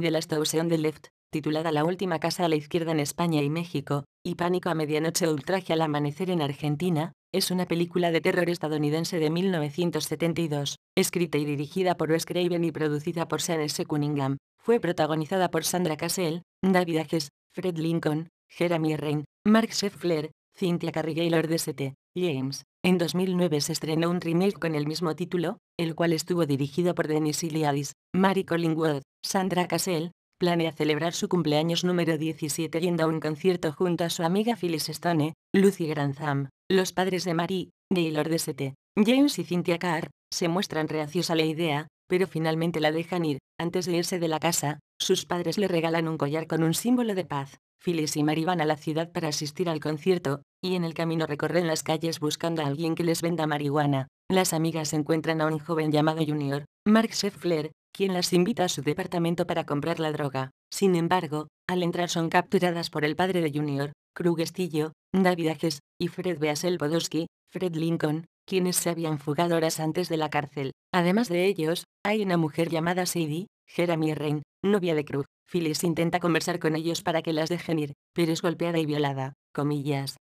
de la House the Left, titulada La última casa a la izquierda en España y México, y Pánico a medianoche o Ultraje al amanecer en Argentina, es una película de terror estadounidense de 1972, escrita y dirigida por Wes Craven y producida por Sean S. Cunningham. Fue protagonizada por Sandra Cassell, David Ages, Fred Lincoln, Jeremy Rain, Mark Sheffler, Cynthia y Lord St. James, en 2009 se estrenó un remake con el mismo título, el cual estuvo dirigido por Denis Iliadis, Mary Collingwood, Sandra Cassell, planea celebrar su cumpleaños número 17 yendo a un concierto junto a su amiga Phyllis Stone, Lucy Grantham, los padres de Mary, Gaylord de James y Cynthia Carr, se muestran reacios a la idea, pero finalmente la dejan ir. Antes de irse de la casa, sus padres le regalan un collar con un símbolo de paz. Phyllis y Mary van a la ciudad para asistir al concierto, y en el camino recorren las calles buscando a alguien que les venda marihuana. Las amigas encuentran a un joven llamado Junior, Mark Sheffler, quien las invita a su departamento para comprar la droga. Sin embargo, al entrar son capturadas por el padre de Junior, Estillo, David Ages, y Fred Beasel Bodowski, Fred Lincoln, quienes se habían fugado horas antes de la cárcel. Además de ellos, hay una mujer llamada Sadie, Jeremy Rain, novia de Krug, Phyllis intenta conversar con ellos para que las dejen ir, pero es golpeada y violada, comillas,